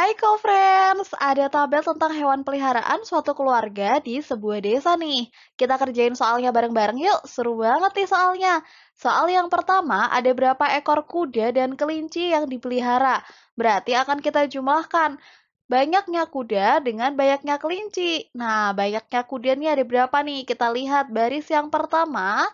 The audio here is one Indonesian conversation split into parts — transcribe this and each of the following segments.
Hai co-friends, ada tabel tentang hewan peliharaan suatu keluarga di sebuah desa nih. Kita kerjain soalnya bareng-bareng yuk, seru banget nih soalnya. Soal yang pertama, ada berapa ekor kuda dan kelinci yang dipelihara? Berarti akan kita jumlahkan. Banyaknya kuda dengan banyaknya kelinci. Nah, banyaknya kuda ini ada berapa nih? Kita lihat baris yang pertama,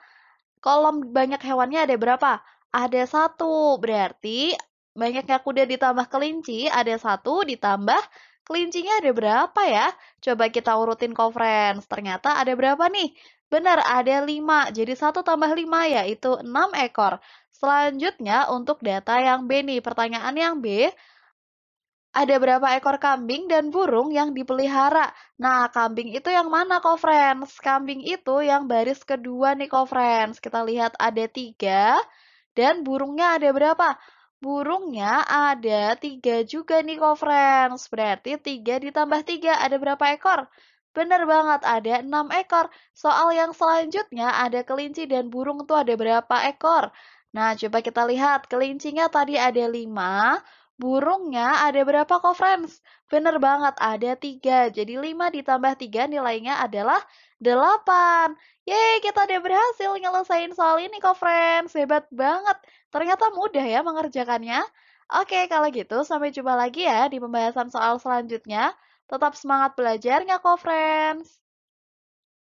kolom banyak hewannya ada berapa? Ada satu, berarti banyaknya kuda ditambah kelinci ada satu ditambah kelincinya ada berapa ya? Coba kita urutin conference. Ternyata ada berapa nih? Benar, ada 5. Jadi satu tambah 5 yaitu 6 ekor. Selanjutnya untuk data yang B nih, pertanyaan yang B, ada berapa ekor kambing dan burung yang dipelihara? Nah, kambing itu yang mana, friends? Kambing itu yang baris kedua nih, friends. Kita lihat ada tiga, dan burungnya ada berapa? Burungnya ada tiga juga nih friends Berarti tiga ditambah tiga, ada berapa ekor? Bener banget, ada enam ekor. Soal yang selanjutnya ada kelinci dan burung tuh ada berapa ekor? Nah, coba kita lihat. Kelincinya tadi ada lima. Burungnya ada berapa kok, Friends? Bener banget, ada tiga. Jadi lima ditambah tiga nilainya adalah delapan. Yeay, kita udah berhasil nyelesain soal ini kok, Friends. Hebat banget. Ternyata mudah ya mengerjakannya. Oke, kalau gitu sampai jumpa lagi ya di pembahasan soal selanjutnya. Tetap semangat belajarnya kok, Friends.